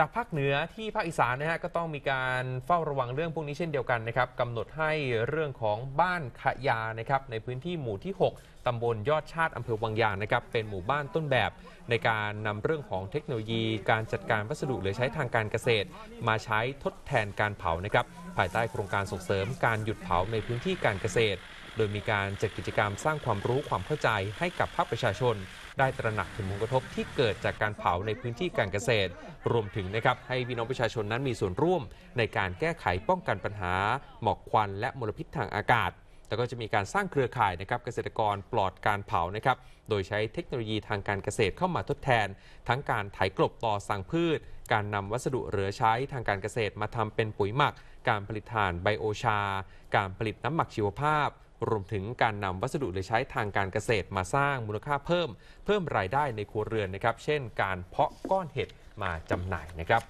จากภาคเหนือที่ภาคอีสานนะฮะก็ต้องมีการเฝ้าระวังเรื่องพวกนี้เช่นเดียวกันนะครับกำหนดให้เรื่องของบ้านขยานะครับในพื้นที่หมู่ที่ 6 ตำบลยอดชาติอำเภอวังยางนะครับเป็นหมู่บ้านต้นแบบ ในการนำเรื่องของเทคโนโลยี การจัดการวัสดุหรือใช้ทางการเกษตร มาใช้ทดแทนการเผานะครับภายใต้โครงการส่งเสริม การหยุดเผาในพื้นที่การเกษตร โดยมีการจัดกิจกรรมสร้างความรู้ความเข้าใจให้กับภาคประชาชนได้ตระหนักถึงผลกระทบที่เกิดจากการเผาในพื้นที่การเกษตร รวมถึงนะครับให้พี่น้องประชาชนนั้นมีส่วนร่วม ในการแก้ไขป้องกันปัญหา หมอกควันและมลพิษทางอากาศ แต่ก็จะมีการสร้างเครือข่ายนะครับเกษตรกรปลอดการเผานะครับ โดยใช้เทคโนโลยีทางการเกษตรเข้ามาทดแทน ทั้งการไถกลบต่อสั่งพืช การนำวัสดุเหลือใช้ทางการเกษตร มาทำเป็นปุ๋ยหมัก การผลิตถ่านไบโอชา การผลิตน้ำหมักชีวภาพรวมถึงการนำวัสดุเหลือใช้ทางการเกษตรมาสร้างมูลค่าเพิ่ม เพิ่มรายได้ในครัวเรือนนะครับ เช่นการเพาะก้อนเห็ดมาจำหน่ายนะครับ